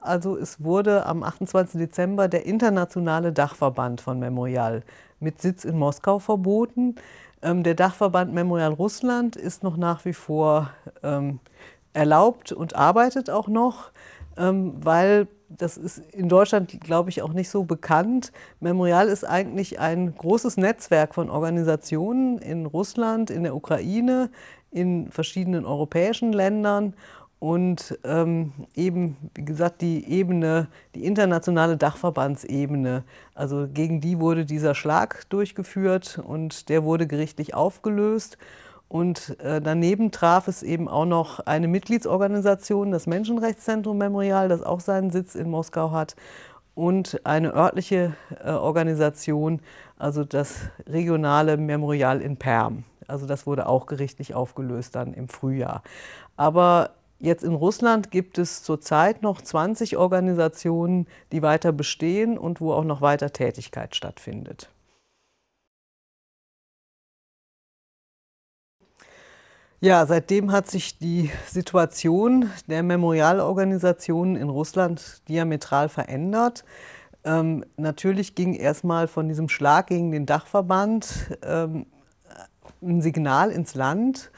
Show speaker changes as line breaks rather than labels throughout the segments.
Also es wurde am 28. Dezember der internationale Dachverband von Memorial mit Sitz in Moskau verboten. Ähm, der Dachverband Memorial Russland ist noch nach wie vor ähm, erlaubt und arbeitet auch noch, ähm, weil das ist in Deutschland, glaube ich, auch nicht so bekannt. Memorial ist eigentlich ein großes Netzwerk von Organisationen in Russland, in der Ukraine, in verschiedenen europäischen Ländern und ähm, eben, wie gesagt, die Ebene, die internationale Dachverbandsebene. Also gegen die wurde dieser Schlag durchgeführt und der wurde gerichtlich aufgelöst. Und äh, daneben traf es eben auch noch eine Mitgliedsorganisation, das Menschenrechtszentrum Memorial, das auch seinen Sitz in Moskau hat, und eine örtliche äh, Organisation, also das regionale Memorial in Perm. Also das wurde auch gerichtlich aufgelöst dann im Frühjahr. Aber Jetzt in Russland gibt es zurzeit noch 20 Organisationen, die weiter bestehen und wo auch noch weiter Tätigkeit stattfindet. Ja, seitdem hat sich die Situation der Memorialorganisationen in Russland diametral verändert. Ähm, natürlich ging erstmal von diesem Schlag gegen den Dachverband ähm, ein Signal ins Land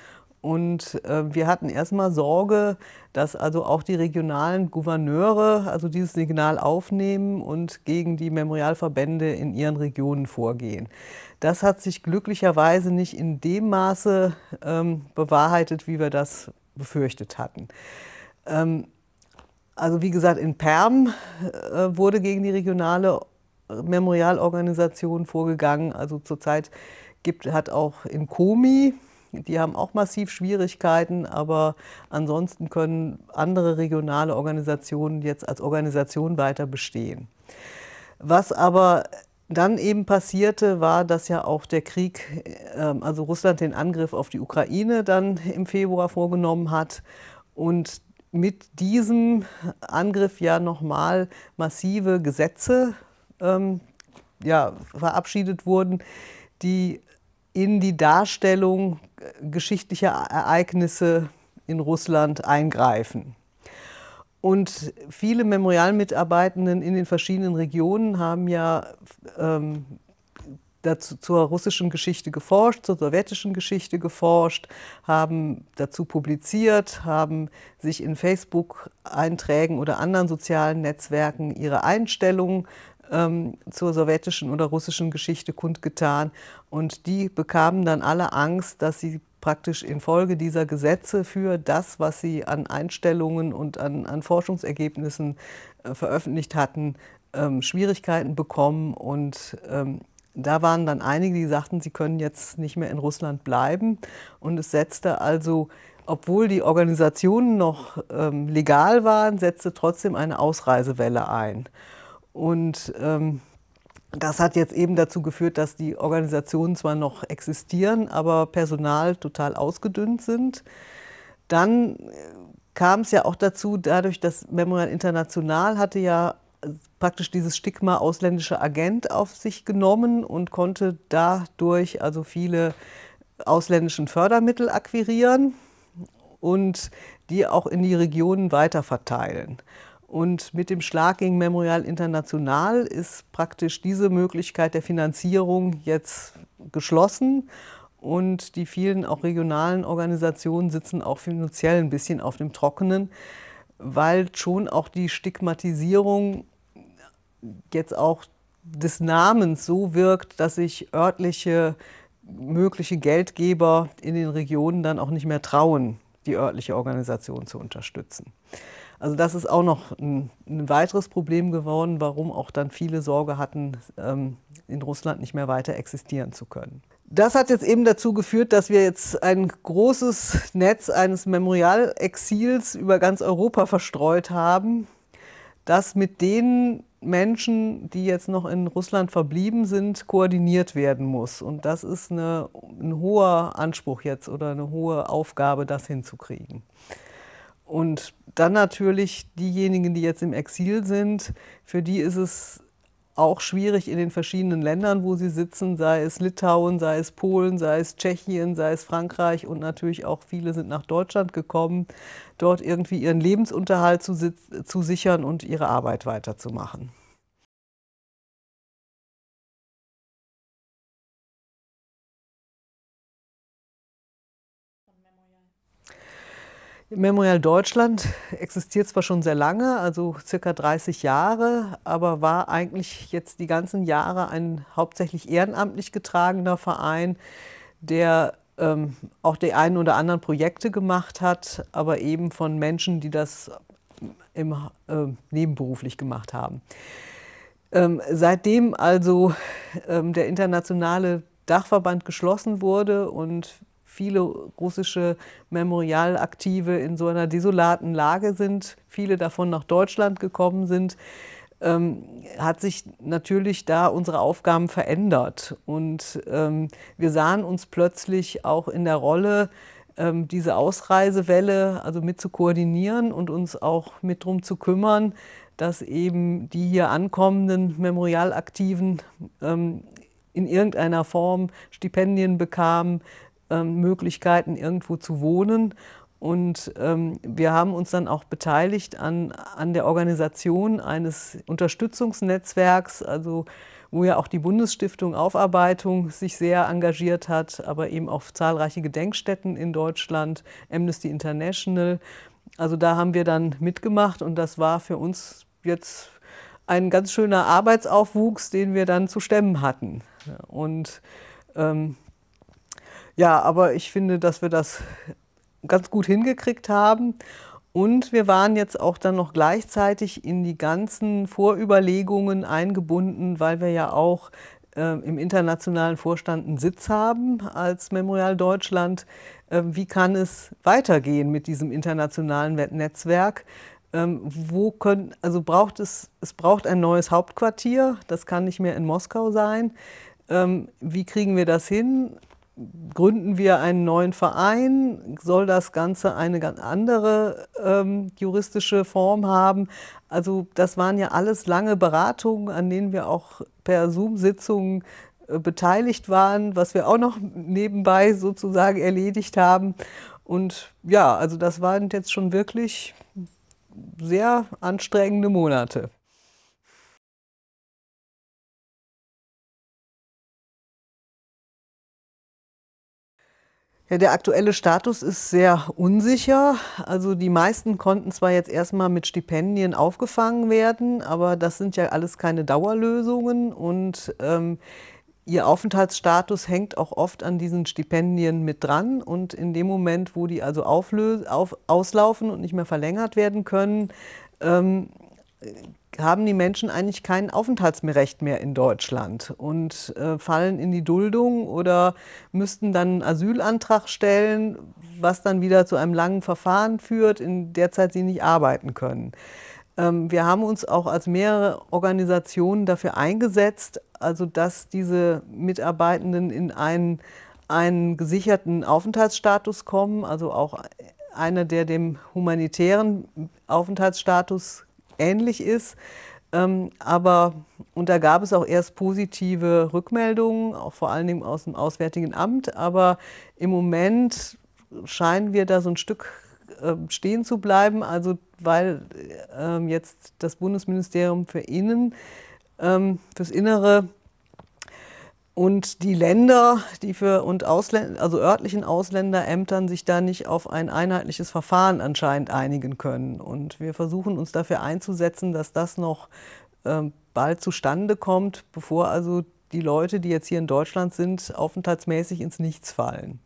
und äh, wir hatten erstmal Sorge, dass also auch die regionalen Gouverneure also dieses Signal aufnehmen und gegen die Memorialverbände in ihren Regionen vorgehen. Das hat sich glücklicherweise nicht in dem Maße ähm, bewahrheitet, wie wir das befürchtet hatten. Ähm, also wie gesagt, in Perm äh, wurde gegen die regionale Memorialorganisation vorgegangen. Also zurzeit gibt, hat auch in Komi die haben auch massiv Schwierigkeiten, aber ansonsten können andere regionale Organisationen jetzt als Organisation weiter bestehen. Was aber dann eben passierte, war, dass ja auch der Krieg, ähm, also Russland den Angriff auf die Ukraine dann im Februar vorgenommen hat und mit diesem Angriff ja nochmal massive Gesetze ähm, ja, verabschiedet wurden, die in die Darstellung äh, geschichtlicher e-, Ereignisse in Russland eingreifen. Und viele Memorialmitarbeitenden in den verschiedenen Regionen haben ja ähm, dazu zur russischen Geschichte geforscht, zur sowjetischen Geschichte geforscht, haben dazu publiziert, haben sich in Facebook-Einträgen oder anderen sozialen Netzwerken ihre Einstellungen ähm, zur sowjetischen oder russischen Geschichte kundgetan. Und die bekamen dann alle Angst, dass sie praktisch infolge dieser Gesetze für das, was sie an Einstellungen und an, an Forschungsergebnissen äh, veröffentlicht hatten, ähm, Schwierigkeiten bekommen. Und ähm, da waren dann einige, die sagten, sie können jetzt nicht mehr in Russland bleiben. Und es setzte also obwohl die Organisationen noch ähm, legal waren, setzte trotzdem eine Ausreisewelle ein. Und ähm, das hat jetzt eben dazu geführt, dass die Organisationen zwar noch existieren, aber personal total ausgedünnt sind. Dann äh, kam es ja auch dazu, dadurch, dass Memorial International hatte ja äh, praktisch dieses Stigma ausländischer Agent auf sich genommen und konnte dadurch also viele ausländischen Fördermittel akquirieren und die auch in die Regionen weiterverteilen. verteilen. Und mit dem Schlag gegen Memorial International ist praktisch diese Möglichkeit der Finanzierung jetzt geschlossen. Und die vielen auch regionalen Organisationen sitzen auch finanziell ein bisschen auf dem Trockenen, weil schon auch die Stigmatisierung jetzt auch des Namens so wirkt, dass sich örtliche mögliche Geldgeber in den Regionen dann auch nicht mehr trauen, die örtliche Organisation zu unterstützen. Also das ist auch noch ein, ein, weiteres Problem geworden, warum auch dann viele Sorge hatten, ähm, in Russland nicht mehr weiter existieren zu können. Das hat jetzt eben dazu geführt, dass wir jetzt ein großes Netz eines Memorialexils über ganz Europa verstreut haben, das mit den Menschen, die jetzt noch in Russland verblieben sind, koordiniert werden muss. Und das ist eine, ein hoher Anspruch jetzt oder eine hohe Aufgabe, das hinzukriegen. Und dann natürlich diejenigen, die jetzt im Exil sind, für die ist es auch schwierig in den verschiedenen Ländern, wo sie sitzen, sei es Litauen, sei es Polen, sei es Tschechien, sei es Frankreich und natürlich auch viele sind nach Deutschland gekommen, dort irgendwie ihren Lebensunterhalt zu, zu sichern und ihre Arbeit weiterzumachen. Memorial Deutschland existiert zwar schon sehr lange, also circa 30 Jahre, aber war eigentlich jetzt die ganzen Jahre ein hauptsächlich ehrenamtlich getragener Verein, der ähm, auch die einen oder anderen Projekte gemacht hat, aber eben von Menschen, die das im, äh, nebenberuflich gemacht haben. Ähm, seitdem also ähm, der internationale Dachverband geschlossen wurde und viele russische Memorialaktive in so einer desolaten Lage sind, viele davon nach Deutschland gekommen sind, ähm, hat sich natürlich da unsere Aufgaben verändert. Und ähm, wir sahen uns plötzlich auch in der Rolle, ähm, diese Ausreisewelle also mit zu koordinieren und uns auch mit darum zu kümmern, dass eben die hier ankommenden Memorialaktiven ähm, in irgendeiner Form Stipendien bekamen, ähm, Möglichkeiten, irgendwo zu wohnen. Und ähm, wir haben uns dann auch beteiligt an, an der Organisation eines Unterstützungsnetzwerks, also wo ja auch die Bundesstiftung Aufarbeitung sich sehr engagiert hat, aber eben auch zahlreiche Gedenkstätten in Deutschland, Amnesty International. Also da haben wir dann mitgemacht und das war für uns jetzt ein ganz schöner Arbeitsaufwuchs, den wir dann zu stemmen hatten. Und ähm, ja, aber ich finde, dass wir das ganz gut hingekriegt haben. Und wir waren jetzt auch dann noch gleichzeitig in die ganzen Vorüberlegungen eingebunden, weil wir ja auch äh, im internationalen Vorstand einen Sitz haben als Memorial Deutschland. Äh, wie kann es weitergehen mit diesem internationalen Netzwerk? Ähm, wo können, also braucht es, es braucht ein neues Hauptquartier, das kann nicht mehr in Moskau sein. Ähm, wie kriegen wir das hin? gründen wir einen neuen Verein, soll das Ganze eine ganz andere ähm, juristische Form haben. Also das waren ja alles lange Beratungen, an denen wir auch per Zoom-Sitzungen äh, beteiligt waren, was wir auch noch nebenbei sozusagen erledigt haben. Und ja, also das waren jetzt schon wirklich sehr anstrengende Monate. Ja, der aktuelle Status ist sehr unsicher. Also die meisten konnten zwar jetzt erstmal mit Stipendien aufgefangen werden, aber das sind ja alles keine Dauerlösungen und ähm, ihr Aufenthaltsstatus hängt auch oft an diesen Stipendien mit dran. Und in dem Moment, wo die also auf, auslaufen und nicht mehr verlängert werden können, ähm, haben die Menschen eigentlich kein Aufenthaltsrecht mehr in Deutschland und äh, fallen in die Duldung oder müssten dann einen Asylantrag stellen, was dann wieder zu einem langen Verfahren führt, in der Zeit sie nicht arbeiten können. Ähm, wir haben uns auch als mehrere Organisationen dafür eingesetzt, also dass diese Mitarbeitenden in einen, einen gesicherten Aufenthaltsstatus kommen, also auch einer, der dem humanitären Aufenthaltsstatus ähnlich ist. Ähm, aber, und da gab es auch erst positive Rückmeldungen, auch vor allen Dingen aus dem Auswärtigen Amt. Aber im Moment scheinen wir da so ein Stück äh, stehen zu bleiben, also weil äh, jetzt das Bundesministerium für Innen, ähm, fürs Innere und die Länder, die für und Ausländ also örtlichen Ausländerämtern sich da nicht auf ein einheitliches Verfahren anscheinend einigen können. Und wir versuchen uns dafür einzusetzen, dass das noch äh, bald zustande kommt, bevor also die Leute, die jetzt hier in Deutschland sind, aufenthaltsmäßig ins Nichts fallen.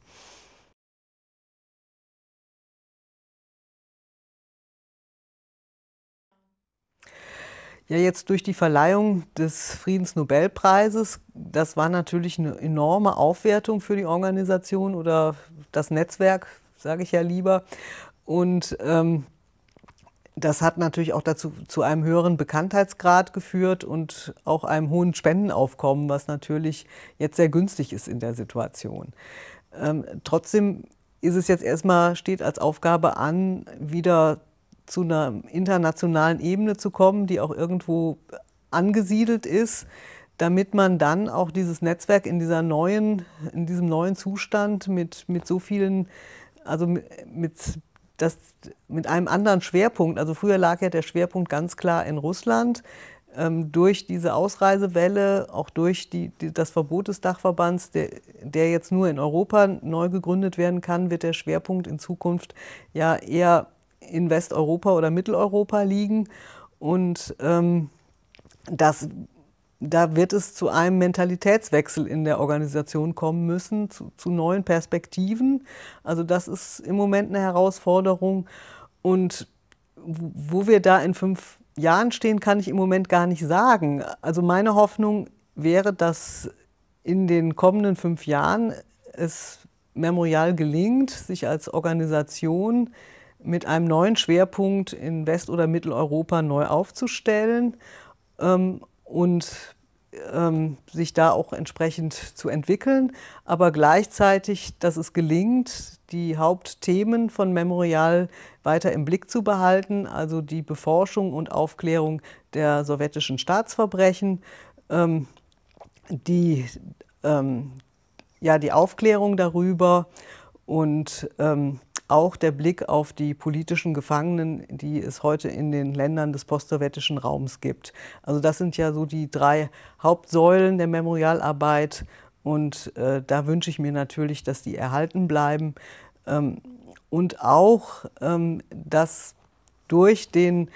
Ja, jetzt durch die Verleihung des Friedensnobelpreises, das war natürlich eine enorme Aufwertung für die Organisation oder das Netzwerk, sage ich ja lieber. Und ähm, das hat natürlich auch dazu zu einem höheren Bekanntheitsgrad geführt und auch einem hohen Spendenaufkommen, was natürlich jetzt sehr günstig ist in der Situation. Ähm, trotzdem ist es jetzt erstmal steht als Aufgabe an, wieder zu einer internationalen Ebene zu kommen, die auch irgendwo angesiedelt ist, damit man dann auch dieses Netzwerk in, dieser neuen, in diesem neuen Zustand mit, mit so vielen, also mit, das, mit einem anderen Schwerpunkt, also früher lag ja der Schwerpunkt ganz klar in Russland, ähm, durch diese Ausreisewelle, auch durch die, die, das Verbot des Dachverbands, der, der, jetzt nur in Europa neu gegründet werden kann, wird der Schwerpunkt in Zukunft ja eher in Westeuropa oder Mitteleuropa liegen. Und ähm, das, da wird es zu einem Mentalitätswechsel in der Organisation kommen müssen, zu, zu neuen Perspektiven. Also das ist im Moment eine Herausforderung. Und wo wir da in fünf Jahren stehen, kann ich im Moment gar nicht sagen. Also meine Hoffnung wäre, dass in den kommenden fünf Jahren es Memorial gelingt, sich als Organisation mit einem neuen Schwerpunkt in West- oder Mitteleuropa neu aufzustellen ähm, und ähm, sich da auch entsprechend zu entwickeln, aber gleichzeitig, dass es gelingt, die Hauptthemen von Memorial weiter im Blick zu behalten, also die Beforschung und Aufklärung der sowjetischen Staatsverbrechen, ähm, die, ähm, ja, die Aufklärung darüber und ähm, auch der Blick auf die politischen Gefangenen, die es heute in den Ländern des postsowjetischen Raums gibt. Also das sind ja so die drei Hauptsäulen der Memorialarbeit und äh, da wünsche ich mir natürlich, dass die erhalten bleiben ähm, und auch, ähm, dass durch den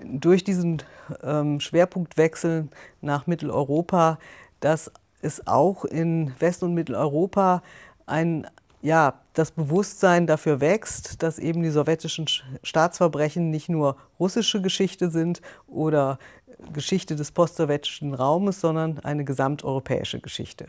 durch diesen ähm, Schwerpunktwechsel nach Mitteleuropa, dass es auch in West- und Mitteleuropa ein ja, das Bewusstsein dafür wächst, dass eben die sowjetischen Staatsverbrechen nicht nur russische Geschichte sind oder Geschichte des postsowjetischen Raumes, sondern eine gesamteuropäische Geschichte.